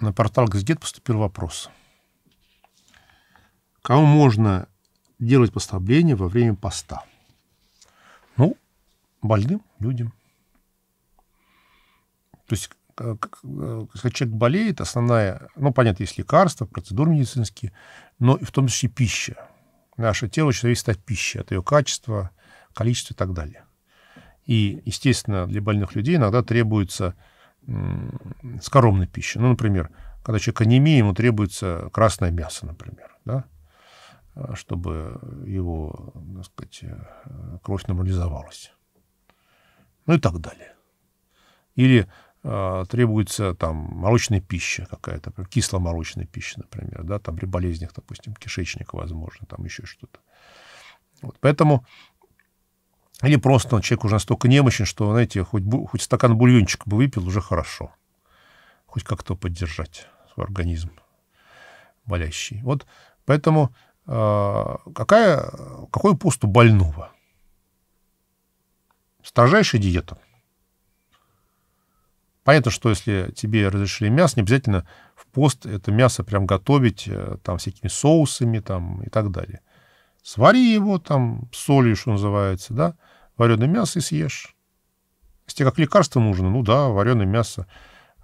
на портал Газет поступил вопрос. Кому можно делать послабление во время поста? Ну, больным людям. То есть, э, э, когда человек болеет, основная, ну, понятно, есть лекарства, процедуры медицинские, но и в том числе пища. Наше тело очень зависит от пищи, от ее качества, количества и так далее. И, естественно, для больных людей иногда требуется скоромной пищи. Ну, например, когда человек анемия, ему требуется красное мясо, например, да, э, чтобы его, так сказать, э, кровь нормализовалась. Ну и так далее. Или э, требуется там молочная пища какая-то, кисломолочная пища, например, да, там при болезнях, допустим, кишечника, возможно, там еще что-то. Вот, поэтому или просто ну, человек уже настолько немощен, что, знаете, хоть, хоть стакан бульончика бы выпил, уже хорошо. Хоть как-то поддержать свой организм болящий. Вот поэтому а, какая, какой пост у больного? Строжайшая диета. Понятно, что если тебе разрешили мясо, не обязательно в пост это мясо прям готовить э, там всякими соусами там и так далее. Свари его там солью, что называется, да, Вареное мясо и съешь. Если тебе как лекарство нужно, ну да, вареное мясо.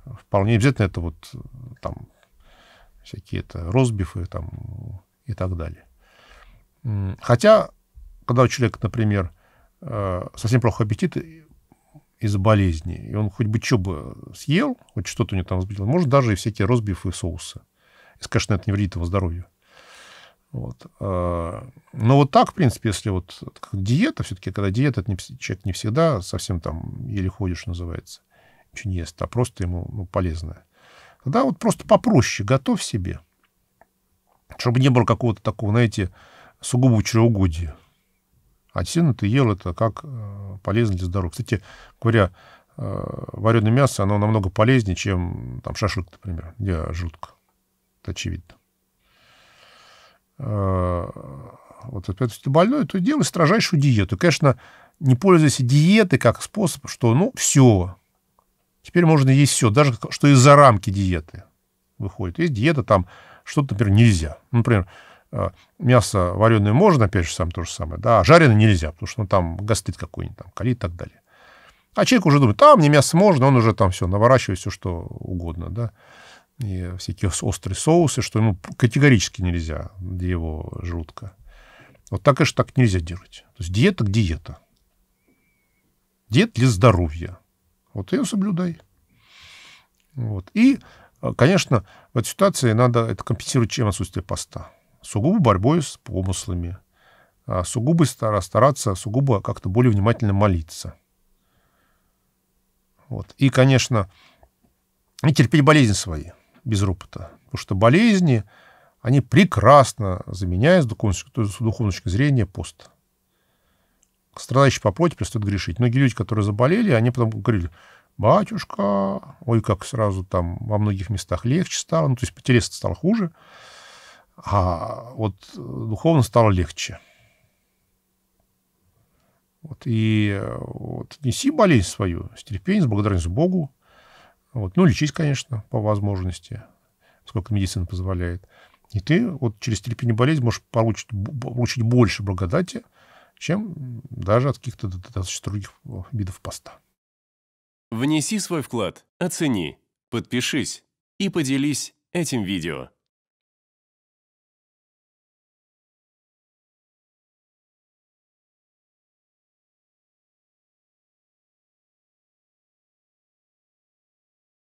Вполне обязательно это вот там всякие это розбифы там и так далее. Хотя, когда у человека, например, э, совсем плохо аппетит из-за болезни, и он хоть бы что бы съел, хоть что-то у него там взбило, может, даже и всякие розбифы и соусы. Если, конечно, это не вредит его здоровью. Вот. А, но вот так, в принципе, если вот диета, все-таки, когда диета, это не, человек не всегда совсем там еле ходишь, называется, ничего не ест, а просто ему ну, полезное. Тогда вот просто попроще, готовь себе. Чтобы не было какого-то такого, знаете, сугубо чревоугодия. А сильно ты ел это как э, полезно для здоровья. Кстати говоря, э, вареное мясо, оно намного полезнее, чем там шашлык, например, для желудка. Это очевидно. Э, вот, если ты больной, то делай строжайшую диету. Конечно, не пользуйся диетой как способ, что, ну, все. Теперь можно есть все, даже что из-за рамки диеты выходит. Есть диета, там что-то, например, нельзя. Ну, например, э, мясо вареное можно, опять же, сам то же самое, да, а жареное нельзя, потому что ну, там гастрит какой-нибудь, там, калит и так далее. А человек уже думает, там мне мясо можно, он уже там все наворачивает все, что угодно, да и всякие острые соусы, что ему категорически нельзя для его желудка. Вот так, конечно, так нельзя делать. То есть диета к диета. Диета для здоровья. Вот ее соблюдай. Вот. И, э, конечно, в этой ситуации надо это компенсировать чем отсутствие поста? Сугубо борьбой с помыслами. А сугубо стараться, сугубо как-то более внимательно молиться. Вот. И, конечно, не терпеть болезни свои без ропота. Потому что болезни, они прекрасно заменяют с духовной, с духовной точки зрения пост. Страдающий по плоти перестает грешить. Многие люди, которые заболели, они потом говорили, батюшка, ой, как сразу там во многих местах легче стало, ну, то есть интерес стал хуже, а вот духовно стало легче. Вот, и э, вот, неси болезнь свою с терпением, с благодарностью Богу, вот. Ну, лечись, конечно, по возможности, сколько медицина позволяет. И ты вот через терпение болезнь можешь получить, получить больше благодати, чем даже от каких-то достаточно других видов поста. Внеси свой вклад, оцени, подпишись и поделись этим видео.